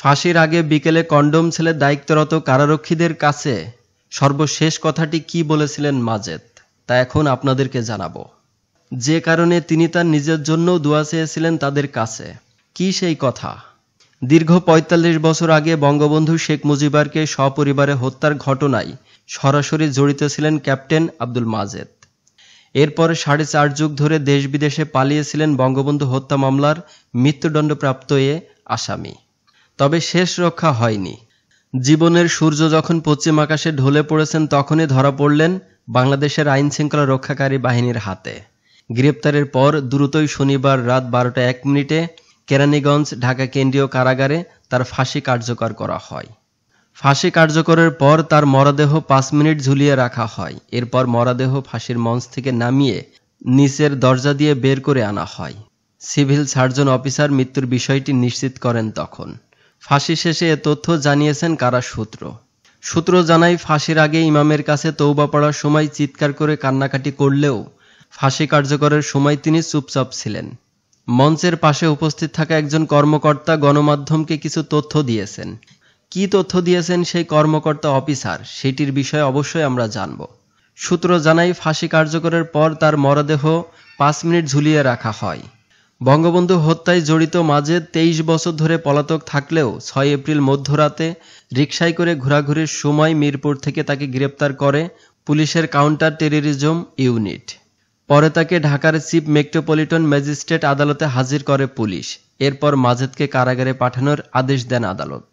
ফাঁসির আগে বিকেলে কন্ডম ছেলে দায়িত্বরত কারারক্ষীদের কাছে সর্বশেষ কথাটি কি বলেছিলেন মাজেদ তা এখন আপনাদেরকে জানাবো যে কারণে তিনি তার নিজের জন্যও দোয়া চেয়েছিলেন তাদের কাছে কি সেই কথা দীর্ঘ পঁয়তাল্লিশ বছর আগে বঙ্গবন্ধু শেখ মুজিবারকে সপরিবারে হত্যার ঘটনায় সরাসরি জড়িত ছিলেন ক্যাপ্টেন আব্দুল মাজেদ এরপর সাড়ে চার যুগ ধরে দেশ বিদেশে পালিয়েছিলেন বঙ্গবন্ধু হত্যা মামলার মৃত্যুদণ্ডপ্রাপ্ত এ আসামি তবে শেষ রক্ষা হয়নি জীবনের সূর্য যখন পশ্চিম আকাশে ঢলে পড়েছেন তখনই ধরা পড়লেন বাংলাদেশের আইন শৃঙ্খলা রক্ষাকারী বাহিনীর হাতে গ্রেপ্তারের পর দ্রুতই শনিবার রাত বারোটা এক মিনিটে কেরানীগঞ্জ ঢাকা কেন্দ্রীয় কারাগারে তার ফাঁসি কার্যকর করা হয় ফাঁসি কার্যকরের পর তার মরদেহ পাঁচ মিনিট ঝুলিয়ে রাখা হয় এরপর মরদেহ ফাঁসির মঞ্চ থেকে নামিয়ে নিচের দরজা দিয়ে বের করে আনা হয় সিভিল সার্জন অফিসার মৃত্যুর বিষয়টি নিশ্চিত করেন তখন ফাঁসি শেষে এ তথ্য জানিয়েছেন কারা সূত্র সূত্র জানায় ফাঁসির আগে ইমামের কাছে তৌবা পড়ার সময় চিৎকার করে কান্নাকাটি করলেও ফাঁসি কার্যকরের সময় তিনি চুপচাপ ছিলেন মঞ্চের পাশে উপস্থিত থাকা একজন কর্মকর্তা গণমাধ্যমকে কিছু তথ্য দিয়েছেন কি তথ্য দিয়েছেন সেই কর্মকর্তা অফিসার সেটির বিষয়ে অবশ্যই আমরা জানব সূত্র জানায় ফাঁসি কার্যকরের পর তার মরদেহ পাঁচ মিনিট ঝুলিয়ে রাখা হয় বঙ্গবন্ধু হত্যায় জড়িত মাঝে তেইশ বছর ধরে পলাতক থাকলেও ছয় এপ্রিল মধ্যরাতে রিকশায় করে ঘোরাঘুরির সময় মিরপুর থেকে তাকে গ্রেপ্তার করে পুলিশের কাউন্টার টেরিজম ইউনিট পরে তাকে ঢাকার চিফ মেট্রোপলিটন ম্যাজিস্ট্রেট আদালতে হাজির করে পুলিশ এরপর মাজেদকে কারাগারে পাঠানোর আদেশ দেন আদালত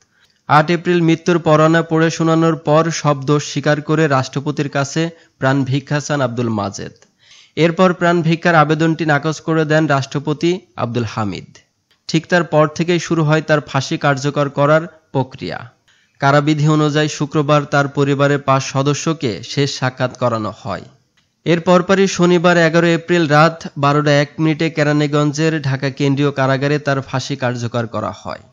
আট এপ্রিল মৃত্যুর পরানা পড়ে শোনানোর পর সব দোষ স্বীকার করে রাষ্ট্রপতির কাছে প্রাণ ভিক্ষাসান আব্দুল মাজেদ এরপর প্রাণ ভিক্ষার আবেদনটি নাকচ করে দেন রাষ্ট্রপতি আব্দুল হামিদ ঠিক তার পর থেকেই শুরু হয় তার ফাঁসি কার্যকর করার প্রক্রিয়া কারাবিধি অনুযায়ী শুক্রবার তার পরিবারের পাঁচ সদস্যকে শেষ সাক্ষাৎ করানো হয় এর পরপরই শনিবার এগারো এপ্রিল রাত বারোটা এক মিনিটে কেরানীগঞ্জের ঢাকা কেন্দ্রীয় কারাগারে তার ফাঁসি কার্যকর করা হয়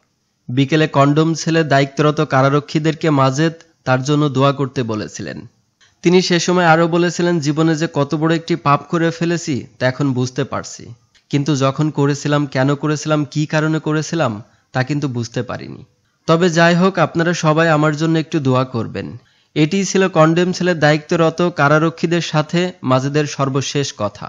বিকেলে কন্ডম ছেলে দায়িত্বরত কারারক্ষীদেরকে মাজেদ তার জন্য দোয়া করতে বলেছিলেন তিনি সে সময় আরও বলেছিলেন জীবনে যে কত বড় একটি পাপ করে ফেলেছি তা এখন বুঝতে পারছি কিন্তু যখন করেছিলাম কেন করেছিলাম কি কারণে করেছিলাম তা কিন্তু বুঝতে পারিনি তবে যাই হোক আপনারা সবাই আমার জন্য একটু দোয়া করবেন এটি ছিল কন্ডেম সেলের দায়িত্বরত কারারক্ষীদের সাথে মাজেদের সর্বশেষ কথা